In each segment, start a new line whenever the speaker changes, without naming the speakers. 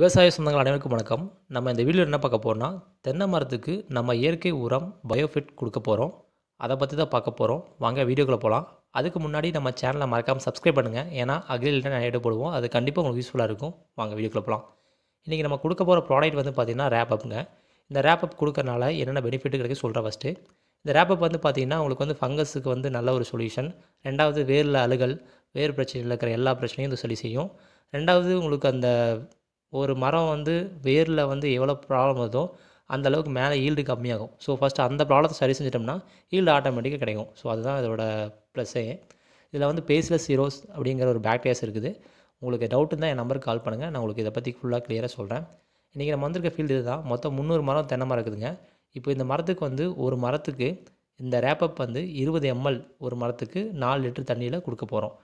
விவசாய சொந்தங்கள் அனைவருக்கும் வணக்கம் நம்ம இந்த வீடியோ என்ன பார்க்க போகிறோம்னா தென்னை மரத்துக்கு நம்ம இயற்கை உரம் பயோஃபிட் கொடுக்க போகிறோம் அதை பற்றி தான் பார்க்க போகிறோம் வாங்க வீடியோக்குள்ளே போகலாம் அதுக்கு முன்னாடி நம்ம சேனலை மறக்காமல் சப்ஸ்கிரைப் பண்ணுங்கள் ஏன்னா அக்ரிலேட்டாக நிறைய போடுவோம் அது கண்டிப்பாக உங்களுக்கு யூஸ்ஃபுல்லாக இருக்கும் வாங்க வீடியோக்குள்ளே போகலாம் இன்றைக்கி நம்ம கொடுக்க போகிற ப்ராடக்ட் வந்து பார்த்திங்கன்னா ரேப்பப்புங்க இந்த ரேப்அப் கொடுக்கறனால என்னென்ன பெனிஃபிட் கிடைக்கும் சொல்கிறேன் ஃபஸ்ட்டு இந்த ரேப்அப் வந்து பார்த்திங்கன்னா உங்களுக்கு வந்து ஃபங்கஸுக்கு வந்து நல்ல ஒரு சொல்யூஷன் ரெண்டாவது வேரில் அழுகல் வேர் பிரச்சனையில் இருக்கிற எல்லா பிரச்சனையும் இது சரி செய்யும் ரெண்டாவது உங்களுக்கு அந்த ஒரு மரம் வந்து வேரில் வந்து எவ்வளோ ப்ராப்ளம் வருதோ அந்த அளவுக்கு மேலே ஈல்டு கம்மியாகும் ஸோ ஃபஸ்ட்டு அந்த ப்ராப்ளத்தை சரி செஞ்சிட்டோம்னா ஈல்டு ஆட்டோமேட்டிக்காக கிடைக்கும் ஸோ அதுதான் இதோட ப்ளஸ்ஸே இதில் வந்து பேஸ்லெஸ் ஹீரோஸ் அப்படிங்கிற ஒரு பேக்டீரியாஸ் இருக்குது உங்களுக்கு டவுட் இருந்தால் என் நம்பருக்கு கால் பண்ணுங்கள் நான் உங்களுக்கு இதை பற்றி ஃபுல்லாக கிளியராக சொல்கிறேன் இன்றைக்கி நம்ம வந்திருக்க ஃபீல்டு இதுதான் மொத்தம் முந்நூறு மரம் தென்னை மரம் இருக்குதுங்க இப்போ இந்த மரத்துக்கு வந்து ஒரு மரத்துக்கு இந்த ரேப்பப் வந்து இருபது எம்எல் ஒரு மரத்துக்கு நாலு லிட்டர் தண்ணியில் கொடுக்க போகிறோம்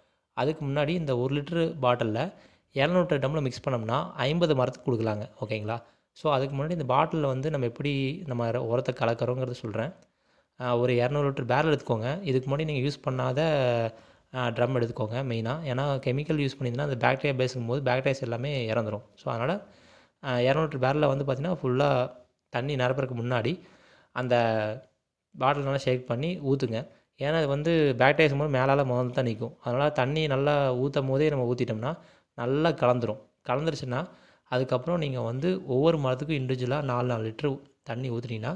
அதுக்கு முன்னாடி இந்த ஒரு லிட்டரு பாட்டிலில் இரநூறு டம்மில் மிக்ஸ் பண்ணோம்னா ஐம்பது மரத்துக்கு கொடுக்கலாங்க ஓகேங்களா ஸோ அதுக்கு முன்னாடி இந்த பாட்டிலில் வந்து நம்ம எப்படி நம்ம உரத்தை கலக்கிறோங்கிறத சொல்கிறேன் ஒரு இரநூறு லிட்டர் பேரல் எடுத்துக்கோங்க இதுக்கு முன்னாடி நீங்கள் யூஸ் பண்ணாத ட்ரம் எடுத்துக்கோங்க மெயினாக ஏன்னா கெமிக்கல் யூஸ் பண்ணியிருந்தால் அந்த பேக்டீரியா பேசும்போது பேக்டீரியாஸ் எல்லாமே இறந்துடும் ஸோ அதனால் இரநூறு லிட்டர் பேரலில் வந்து பார்த்திங்கன்னா ஃபுல்லாக தண்ணி நிரப்புறதுக்கு முன்னாடி அந்த பாட்டில் நல்லா ஷேக் பண்ணி ஊற்றுங்க ஏன்னா அது வந்து பேக்டீரியாஸ் போது மேலால் முதல்ல தான் நிற்கும் அதனால் தண்ணி நல்லா ஊற்றும் போதே நம்ம ஊற்றிட்டோம்னா நல்லா கலந்துரும் கலந்துருச்சுன்னா அதுக்கப்புறம் நீங்கள் வந்து ஒவ்வொரு மரத்துக்கும் இண்டிவிஜுவலாக நாலு நாலு லிட்டரு தண்ணி ஊற்றுனீங்கன்னா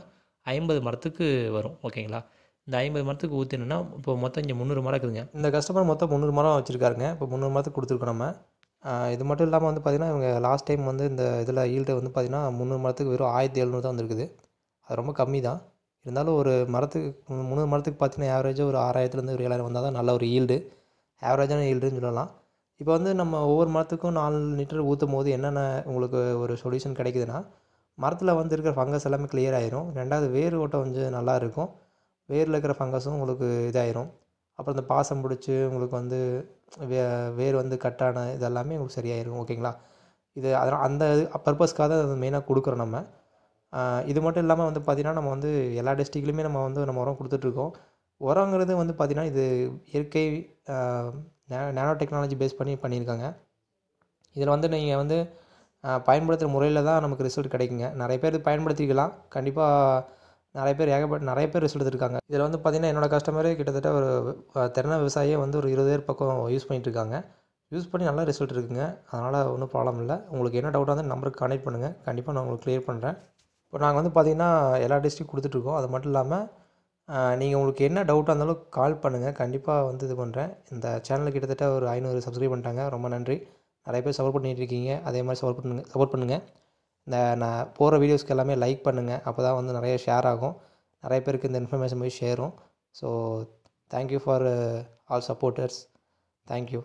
ஐம்பது மரத்துக்கு வரும் ஓகேங்களா இந்த ஐம்பது மரத்துக்கு ஊற்றினா இப்போ மொத்தம் இங்கே முந்நூறு மரம் இருக்குதுங்க இந்த கஸ்டமர் மொத்தம் முந்நூறு மரம் வச்சுருக்காருங்க இப்போ முந்நூறு மரத்துக்கு கொடுத்துருக்கோம் நம்ம இது மட்டும் இல்லாமல் வந்து பார்த்திங்கன்னா இவங்க லாஸ்ட் டைம் வந்து இந்த இதில் ஈல்டு வந்து பார்த்திங்கன்னா முந்நூறு மரத்துக்கு வெறும் ஆயிரத்தி எழுநூறு தான் வந்திருக்குது அது ரொம்ப கம்மி தான் இருந்தாலும் ஒரு மரத்துக்கு முந்நூறு மரத்துக்கு பார்த்தீங்கன்னா ஆவரேஜாக ஒரு ஆறாயிரத்துலேருந்து ஒரு ஏழாயிரம் வந்தால் தான் நல்ல ஒரு ஈல்டு ஆவரேஜான ஈல்டுன்னு சொல்லலாம் இப்போ வந்து நம்ம ஒவ்வொரு மரத்துக்கும் நாலு லிட்டர் ஊற்றும் போது என்னென்ன உங்களுக்கு ஒரு சொல்யூஷன் கிடைக்குதுன்னா மரத்தில் வந்து இருக்கிற ஃபங்கஸ் எல்லாமே கிளியர் ஆகிரும் ரெண்டாவது வேர் ஓட்டம் கொஞ்சம் நல்லா இருக்கும் வேரில் இருக்கிற ஃபங்கஸும் உங்களுக்கு இதாயிரும் அப்புறம் இந்த பாசம் பிடிச்சி உங்களுக்கு வந்து வே வேர் வந்து கட்டான இதெல்லாமே உங்களுக்கு சரியாயிரும் ஓகேங்களா இது அதனால் அந்த இது பர்பஸ்க்காக தான் அதை மெயினாக கொடுக்குறோம் நம்ம இது மட்டும் இல்லாமல் வந்து பார்த்திங்கன்னா நம்ம வந்து எல்லா டிஸ்ட்ரிக்ட்லேயுமே நம்ம வந்து நம்ம உரம் கொடுத்துட்ருக்கோம் உரங்கிறது வந்து பார்த்திங்கன்னா இது இயற்கை நேனோ டெக்னாலஜி பேஸ் பண்ணி பண்ணியிருக்காங்க இதில் வந்து நீங்கள் வந்து பயன்படுத்துகிற முறையில் தான் நமக்கு ரிசல்ட் கிடைக்குங்க நிறைய பேர் பயன்படுத்திக்கலாம் கண்டிப்பாக நிறைய பேர் ஏகப்பட்ட நிறைய பேர் ரிசல்ட் எடுத்திருக்காங்க இதில் வந்து பார்த்திங்கன்னா என்னோடய கஸ்டமரே கிட்டத்தட்ட ஒரு திறன விவசாயியே வந்து ஒரு இருபது பேர் பக்கம் யூஸ் இருக்காங்க யூஸ் பண்ணி நல்லா ரிசல்ட் இருக்குங்க அதனால் ஒன்றும் ப்ராப்ளம் இல்லை உங்களுக்கு என்ன டவுட்டாக இருந்தால் நம்பருக்கு கனெக்ட் பண்ணுங்கள் கண்டிப்பாக நான் உங்களுக்கு க்ளியர் பண்ணுறேன் இப்போ நாங்கள் வந்து பார்த்திங்கன்னா எல்லா டிஸ்ட்ரிக்ட் கொடுத்துட்ருக்கோம் அது மட்டும் இல்லாமல் நீங்கள் உங்களுக்கு என்ன டவுட்டாக இருந்தாலும் கால் பண்ணுங்கள் கண்டிப்பாக வந்து இது பண்ணுறேன் இந்த சேனலுக்கு கிட்டத்தட்ட ஒரு ஐநூறு சப்ஸ்கிரைப் பண்ணிட்டாங்க ரொம்ப நன்றி நிறைய பேர் சப்போர்ட் பண்ணிகிட்டு இருக்கீங்க அதே மாதிரி சப்போர்ட் பண்ணுங்க சப்போர்ட் பண்ணுங்கள் இந்த நான் போகிற வீடியோஸ்க்கு எல்லாமே லைக் பண்ணுங்கள் அப்போ தான் வந்து நிறைய ஷேர் ஆகும் நிறைய பேருக்கு இந்த இன்ஃபர்மேஷன் போய் சேரும் so thank you for all supporters thank you